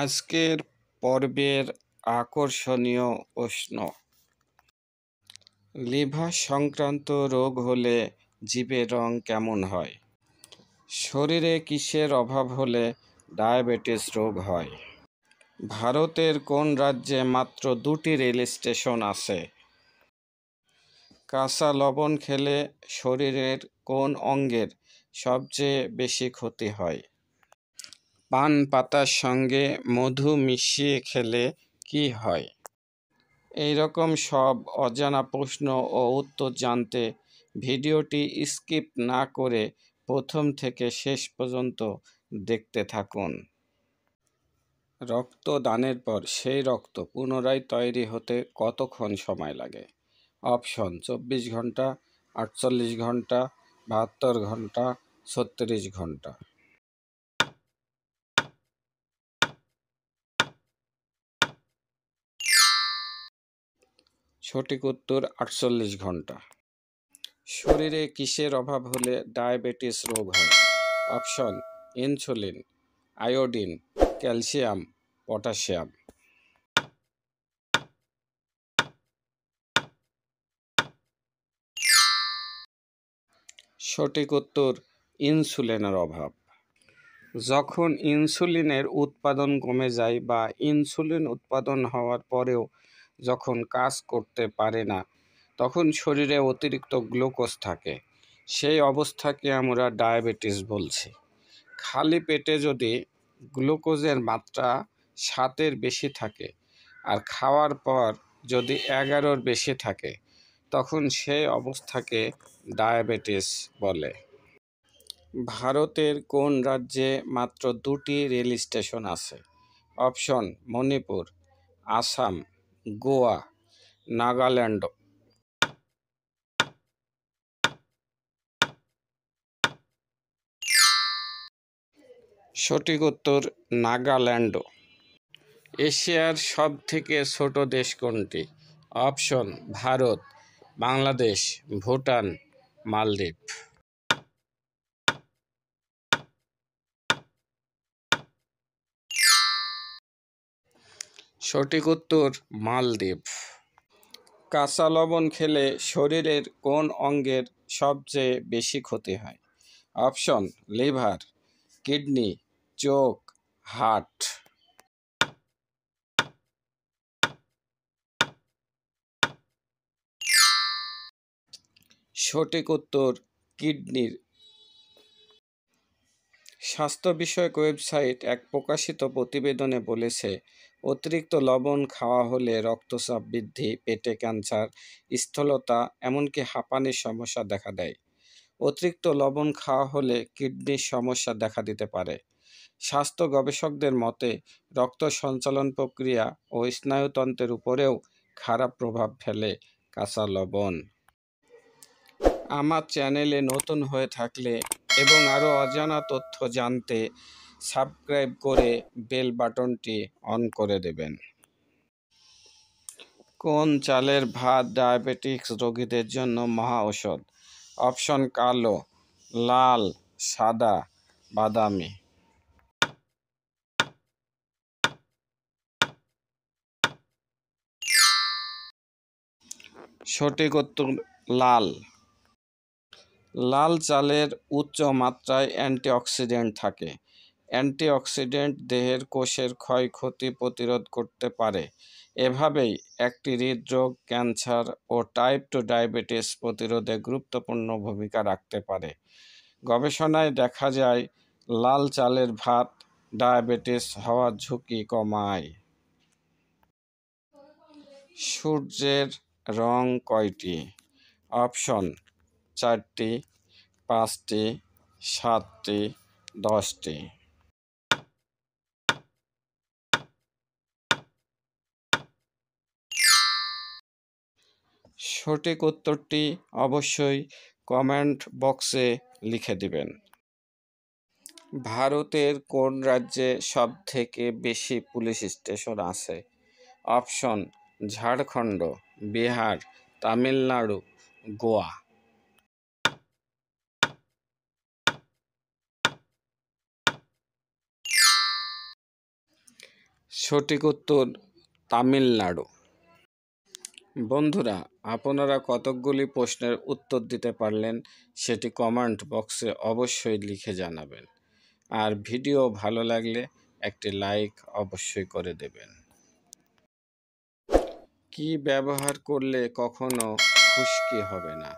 আজকের পর্বের আকর্ষণীয় প্রশ্ন লিভার সংক্রান্ত রোগ হলে জীবের রং কেমন হয় শরীরে কিসের অভাব হলে ডায়াবেটিস রোগ হয় ভারতের কোন রাজ্যে মাত্র দুটি রেল স্টেশন আছে কাঁচা লবণ খেলে শরীরের কোন অঙ্গের সবচেয়ে বেশি ক্ষতি হয় পান পাতার সঙ্গে মধু মিশিয়ে খেলে কি হয় এই রকম সব অজানা প্রশ্ন ও উত্তর জানতে ভিডিওটি স্কিপ না করে প্রথম থেকে শেষ পর্যন্ত দেখতে থাকুন রক্তদানের পর সেই রক্ত পুনরায় তৈরি হতে কতক্ষণ সময় লাগে অপশন চব্বিশ ঘন্টা আটচল্লিশ ঘন্টা বাহাত্তর ঘন্টা ছত্রিশ ঘন্টা সঠিক উত্তর আটচল্লিশ ঘন্টা শরীরে কিসের অভাব হলে ডায়াবেটিস রোগ হয় option insulin iodine calcium potassium সঠিক উত্তর ইনসুলিনের অভাব যখন ইনসুলিনের উৎপাদন কমে যায় বা ইনসুলিন উৎপাদন হওয়ার পরেও যখন কাজ করতে পারে না তখন শরীরে অতিরিক্ত গ্লুকোজ থাকে সেই অবস্থাকে আমরা ডায়াবেটিস বলছি খালি পেটে যদি গ্লুকোজের মাত্রা সাতের বেশি থাকে আর খাওয়ার পর যদি এগারোর বেশি থাকে তখন সেই অবস্থাকে ডায়াবেটিস বলে ভারতের কোন রাজ্যে মাত্র দুটি রেল স্টেশন আছে অপশন মণিপুর আসাম গোয়া নাগাল্যান্ড সঠিক উত্তর নাগাল্যান্ড এশিয়ার সব থেকে ছোট দেশ কোনটি অপশন ভারত বাংলাদেশ ভুটান মালদ্বীপ সঠিক উত্তর মালদ্বীপ কাঁচা লবণ খেলে শরীরের কোন অঙ্গের সবচেয়ে বেশি ক্ষতি হয় অপশন লিভার কিডনি চোখ হার্ট সঠিক উত্তর কিডনির স্বাস্থ্য বিষয়ক ওয়েবসাইট এক প্রকাশিত প্রতিবেদনে বলেছে অতিরিক্ত লবণ খাওয়া হলে রক্তচাপ বৃদ্ধি পেটে ক্যান্সার স্থূলতা এমনকি হাঁপানির সমস্যা দেখা দেয় অতিরিক্ত লবণ খাওয়া হলে কিডনির সমস্যা দেখা দিতে পারে স্বাস্থ্য গবেষকদের মতে রক্ত সঞ্চালন প্রক্রিয়া ও স্নায়ুতন্ত্রের উপরেও খারাপ প্রভাব ফেলে কাঁচা লবণ আমার চ্যানেলে নতুন হয়ে থাকলে এবং আরও অজানা তথ্য জানতে সাবস্ক্রাইব করে বেল বাটনটি অন করে দেবেন কোন চালের ভাত ডায়াবেটিক্স রোগীদের জন্য মহা ঔষধ অপশন কালো লাল সাদা বাদামি সঠিক উত্তর লাল লাল চালের উচ্চ মাত্রায় অ্যান্টিঅক্সিডেন্ট থাকে অ্যান্টিঅক্সিডেন্ট দেহের কোষের ক্ষয়ক্ষতি প্রতিরোধ করতে পারে এভাবেই একটি হৃদরোগ ক্যান্সার ও টাইপ টু ডায়াবেটিস প্রতিরোধে গুরুত্বপূর্ণ ভূমিকা রাখতে পারে গবেষণায় দেখা যায় লাল চালের ভাত ডায়াবেটিস হওয়ার ঝুঁকি কমায় সূর্যের রং কয়টি অপশন চারটি পাঁচটি সাতটি দশটি সঠিক উত্তরটি অবশ্যই কমেন্ট বক্সে লিখে দিবেন ভারতের কোন রাজ্যে সব থেকে বেশি পুলিশ স্টেশন আছে অপশন ঝাড়খণ্ড বিহার তামিলনাড়ু গোয়া সঠিক উত্তর তামিলনাড়ু বন্ধুরা আপনারা কতকগুলি প্রশ্নের উত্তর দিতে পারলেন সেটি কমেন্ট বক্সে অবশ্যই লিখে জানাবেন আর ভিডিও ভালো লাগলে একটি লাইক অবশ্যই করে দেবেন কি ব্যবহার করলে কখনো খুশকি হবে না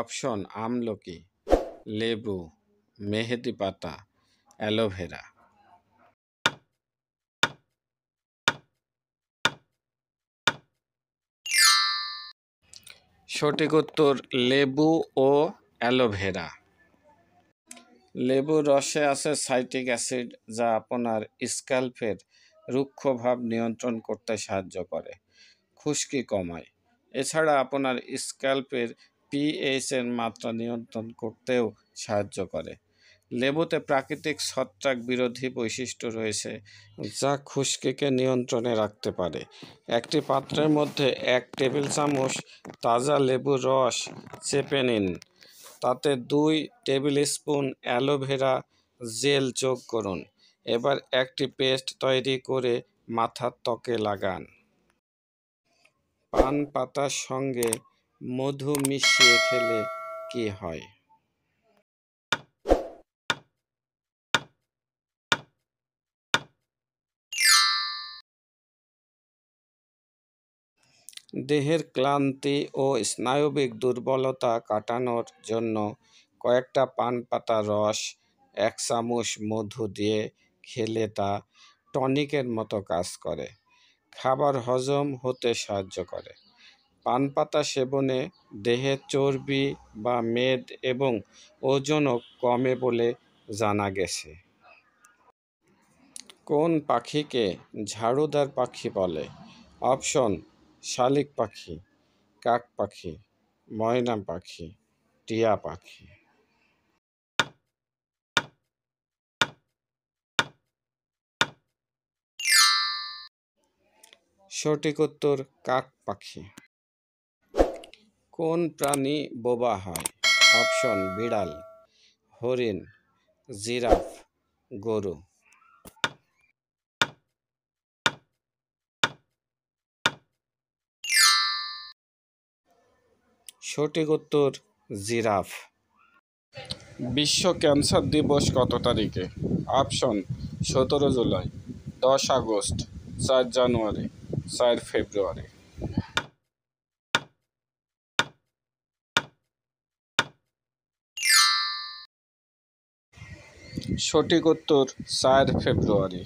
অপশন আমলকি লেবু মেহেদি পাতা অ্যালোভেরা সঠিক উত্তর লেবু ও অ্যালোভেরা লেবুর রসে আছে সাইট্রিক অ্যাসিড যা আপনার স্ক্যাল্পের রুক্ষভাব নিয়ন্ত্রণ করতে সাহায্য করে খুশকি কমায় এছাড়া আপনার স্ক্যাল্পের পিএইচের মাত্রা নিয়ন্ত্রণ করতেও সাহায্য করে লেবুতে প্রাকৃতিক ছত্রাক বিরোধী বৈশিষ্ট্য রয়েছে যা খুশকিকে নিয়ন্ত্রণে রাখতে পারে একটি পাত্রের মধ্যে এক টেবিল চামচ তাজা লেবুর রস চেপে নিন তাতে দুই টেবিল স্পুন অ্যালোভেরা জেল যোগ করুন এবার একটি পেস্ট তৈরি করে মাথার ত্বকে লাগান পান পাতার সঙ্গে মধু মিশিয়ে খেলে কি হয় দেহের ক্লান্তি ও স্নায়বিক দুর্বলতা কাটানোর জন্য কয়েকটা পান পাতার রস এক চামচ মধু দিয়ে খেলে তা টনিকের মতো কাজ করে খাবার হজম হতে সাহায্য করে পান পাতা সেবনে দেহে চর্বি বা মেদ এবং ওজনও কমে বলে জানা গেছে কোন পাখিকে ঝাড়ুদার পাখি বলে অপশন শালিক পাখি কাক পাখি ময়না পাখি টিয়া পাখি সঠিক উত্তর কাক পাখি কোন প্রাণী বোবা হয় অপশন বিড়াল হরিণ জিরাফ গরু সঠিক উত্তর জিরাফ বিশ্ব ক্যান্সার দিবস কত তারিখে অপশন সতেরো জুলাই দশ আগস্ট চার জানুয়ারি চার ফেব্রুয়ারি সঠিক উত্তর চার ফেব্রুয়ারি